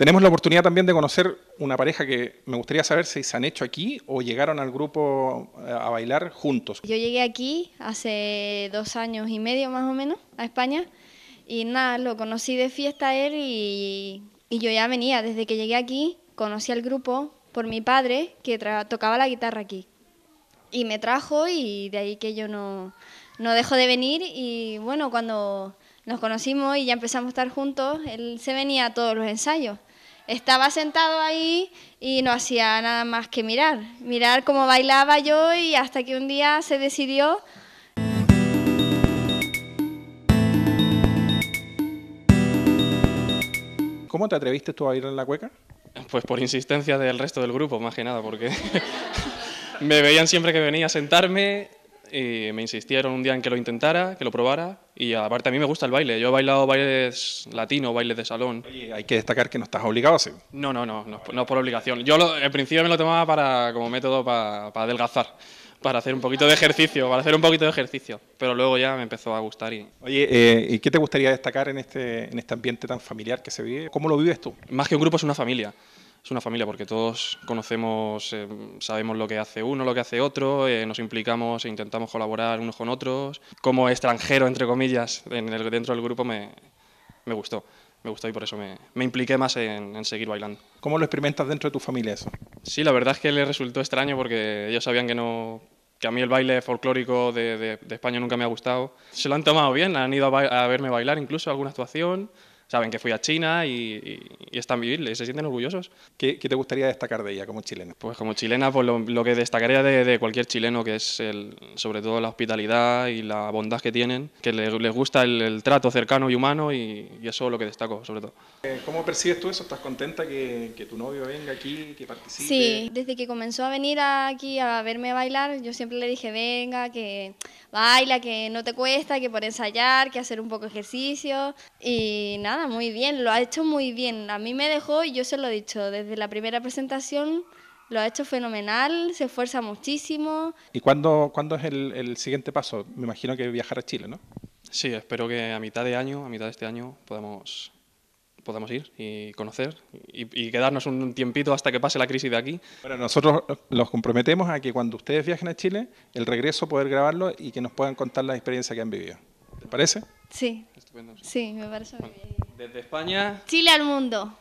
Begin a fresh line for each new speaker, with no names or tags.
Tenemos la oportunidad también de conocer una pareja que me gustaría saber si se han hecho aquí o llegaron al grupo eh, a bailar juntos.
Yo llegué aquí hace dos años y medio más o menos a España y nada, lo conocí de fiesta él y, yo ya venía. Desde que llegué aquí conocí al grupo por mi padre que tocaba la guitarra aquí y me trajo y de ahí que yo no, no dejo de venir y bueno, cuando nos conocimos y ya empezamos a estar juntos, él se venía a todos los ensayos estaba sentado ahí y no hacía nada más que mirar, mirar cómo bailaba yo y hasta que un día se decidió
¿Cómo te atreviste tú a ir en la cueca? Pues por insistencia del resto del grupo, más que nada, porque me veían siempre que venía a sentarme y me insistieron un día en que lo intentara, que lo probara y aparte a mí me gusta el baile. Yo he bailado bailes latinos, bailes de salón. Oye, hay que destacar que no estás obligado a ¿sí? No, no, no, no, es por obligación. Yo en principio me lo tomaba para, como método para, para adelgazar para hacer un poquito de ejercicio, para hacer un poquito de ejercicio. Pero luego ya me empezó a gustar y... Oye,
eh, ¿y qué te gustaría
destacar en este, en este ambiente tan familiar que se vive? ¿Cómo lo vives tú? Más que un grupo es una familia es una familia porque todos conocemos, eh, sabemos lo que hace uno, lo que hace otro, eh, nos implicamos e intentamos colaborar unos con otros. Como extranjero, entre comillas, en el, dentro del grupo me, me, gustó. Me gustó y por eso me, me impliqué más en, seguir bailando.
¿Cómo lo experimentas dentro de tu familia eso?
Sí, la verdad es que les resultó extraño porque ellos sabían que no que a mí el baile folclórico de, de, España nunca me ha gustado. Se lo han tomado bien, han ido a, a verme bailar incluso alguna actuación saben que fui a China y, y, están vivibles, se sienten orgullosos. ¿Qué, ¿Qué, te gustaría destacar de ella como chilena? Pues como chilena, pues lo, que destacaría de, de, cualquier chileno, que es el, sobre todo la hospitalidad y la bondad que tienen, que les gusta el, trato cercano y humano y, eso es lo que destaco sobre todo. Eh, ¿Cómo percibes tú eso? ¿Estás
contenta que, que tu novio venga aquí, que participe?
Sí, desde que comenzó a venir aquí a verme bailar, yo siempre le dije, venga, que baila, que no te cuesta, que por ensayar, que hacer un poco de ejercicio y nada muy bien, lo ha hecho muy bien. A mí me dejó y yo se lo he dicho, desde la primera presentación lo ha hecho fenomenal, se esfuerza muchísimo.
¿Y cuándo, cuándo es el, el siguiente paso? Me imagino que viajar a Chile, ¿no? Sí, espero que a mitad de año, a mitad de este año, podamos ir y conocer y, quedarnos un tiempito hasta que pase la crisis de aquí.
Bueno, nosotros los comprometemos a que cuando ustedes viajen a Chile, el regreso poder grabarlo y que nos puedan contar la experiencia que han vivido. ¿Te parece?
Sí. Sí, me parece muy bien. Desde España. Chile al mundo.